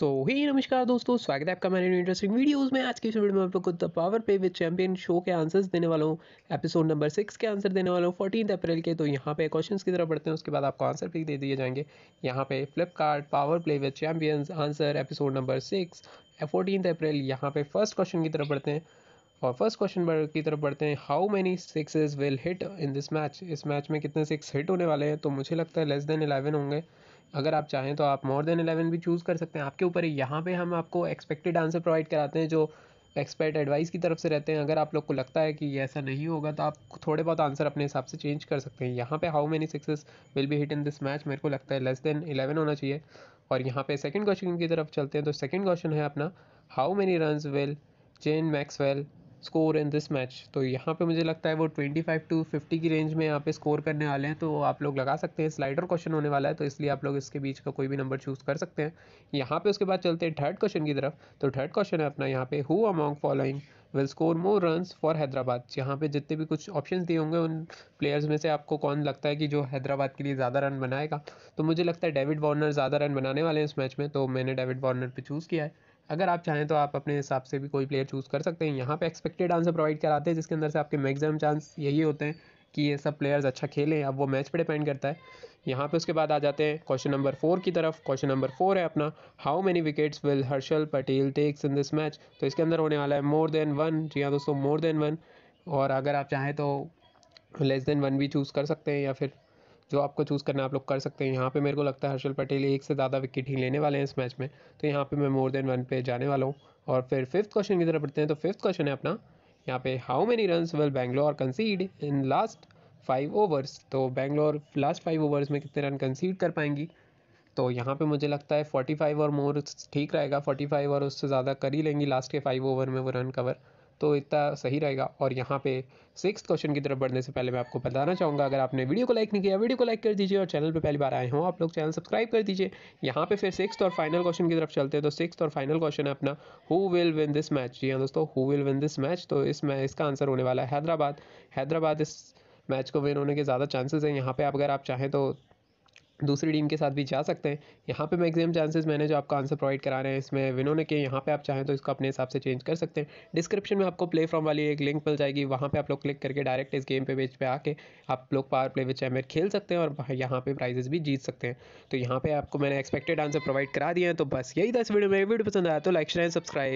सो so, ही नमस्कार दोस्तों स्वागत है आपका मेरे इंटरेस्टिंग वीडियोस में आज की इस वीडियो में आपको the power play with champion show के आंसर्स देने वाला हूँ एपिसोड नंबर सिक्स के आंसर देने वाला हूँ फोर्टीन अप्रैल के तो यहाँ पे क्वेश्चंस की तरफ बढ़ते हैं उसके बाद आपको आंसर भी दे दिए जाएंगे यहाँ पे Flipkart power play with champions answer episode number six fourteen April यहाँ पे फर्स्ट क्वेश्चन की तरफ बढ़ते हैं और फर्स्ट क्वेश्चन की तरफ बढ़ते हैं how many sixes will hit in this match इस मैच में कितने सिक्स हिट होने वाले हैं तो मुझे लगता है लेस देन इलेवन होंगे अगर आप चाहें तो आप मोर देन एलेवन भी चूज़ कर सकते हैं आपके ऊपर यहाँ पे हम आपको एक्सपेक्टेड आंसर प्रोवाइड कराते हैं जो एक्सपर्ट एडवाइस की तरफ से रहते हैं अगर आप लोग को लगता है कि ये ऐसा नहीं होगा तो आप थोड़े बहुत आंसर अपने हिसाब से चेंज कर सकते हैं यहाँ पे how many sixes will be hit in this match मेरे को लगता है लेस देन इलेवन होना चाहिए और यहाँ पे सेकंड क्वेश्चन की तरफ चलते हैं तो सेकंड क्वेश्चन है अपना हाउ मेनी रन विल चेन Maxwell score in this match तो यहाँ पे मुझे लगता है वो 25 टू 50 की रेंज में यहाँ पे स्कोर करने वाले हैं तो आप लोग लगा सकते हैं स्लाइडर क्वेश्चन होने वाला है तो इसलिए आप लोग इसके बीच का कोई भी नंबर चूज़ कर सकते हैं यहाँ पे उसके बाद चलते हैं थर्ड क्वेश्चन की तरफ तो थर्ड क्वेश्चन है अपना यहाँ पे who among following will score more run for Hyderabad यहाँ पे जितने भी कुछ ऑप्शन दिए होंगे उन प्लेयर्स में से आपको कौन लगता है कि जो हैदराबाद के लिए ज़्यादा रन बनाएगा तो मुझे लगता है डेविड वार्नर ज़्यादा रन बनाने वाले हैं इस मैच में तो मैंने डेविड वार्नर पर चूज़ किया है अगर आप चाहें तो आप अपने हिसाब से भी कोई प्लेयर चूज़ कर सकते हैं यहाँ पे एक्सपेक्टेड आंसर प्रोवाइड कराते हैं जिसके अंदर से आपके मैक्सिमम चांस यही होते हैं कि ये सब प्लेयर्स अच्छा खेलें अब वो मैच पर डिपेंड करता है यहाँ पे उसके बाद आ जाते हैं क्वेश्चन नंबर फोर की तरफ क्वेश्चन नंबर फोर है अपना how many wickets will Harshal Patel takes in this match तो इसके अंदर होने वाला है मोर देन वन जी हाँ दोस्तों मोर देन वन और अगर आप चाहें तो लेस देन वन भी चूज़ कर सकते हैं या फिर जो आपको चूज़ करना है आप लोग कर सकते हैं यहाँ पे मेरे को लगता है हर्षल पटेल एक से ज़्यादा विकेट ही लेने वाले हैं इस मैच में तो यहाँ पे मैं मोर देन वन पे जाने वाला हूँ और फिर फिफ्थ क्वेश्चन की तरफ बढ़ते हैं तो फिफ्थ क्वेश्चन है अपना यहाँ पे how many run will Bangalore concede in last five overs तो बैंगलोर लास्ट फाइव ओवर्स में कितने रन कंसीड कर पाएंगी तो यहाँ पे मुझे लगता है फाइव और मोर ठीक रहेगा फाइव और उससे ज़्यादा कर ही लेंगी लास्ट के फाइव ओवर में वो रन कवर तो इतना सही रहेगा और यहाँ पे सिक्स क्वेश्चन की तरफ बढ़ने से पहले मैं आपको बताना चाहूँगा अगर आपने वीडियो को लाइक नहीं किया वीडियो को लाइक कर दीजिए और चैनल पर पहली बार आए हों आप लोग चैनल सब्सक्राइब कर दीजिए यहाँ पे फिर सिक्स और फाइनल क्वेश्चन की तरफ चलते हैं तो सिक्स और फाइनल क्वेश्चन है अपना who will win this match जी हाँ दोस्तों who will win this match तो इस इसमें इसका आंसर होने वाला है हैदराबाद हैदराबाद इस मैच को विन होने के ज़्यादा चांसेस हैं यहाँ पे अगर आप चाहें तो दूसरी टीम के साथ भी जा सकते हैं यहाँ पे मैक्सिमम चांसेस मैंने जो आपका आंसर प्रोवाइड करा रहे हैं इसमें विनोने के यहाँ पे आप चाहें तो इसको अपने हिसाब से चेंज कर सकते हैं डिस्क्रिप्शन में आपको प्ले फ्रॉम वाली एक लिंक मिल जाएगी वहाँ पे आप लोग क्लिक करके डायरेक्ट इस गेम पे पेज पे आके आप लोग पावर प्ले विच एम खेल सकते हैं और यहाँ पर प्राइजेस भी जीत सकते हैं तो यहाँ पर आपको मैंने एक्सपेक्टेड आंसर प्रोवाइड करा दिया है तो बस यही दस वीडियो में वीडियो पसंद आया तो लाइक शेयर सब्सक्राइब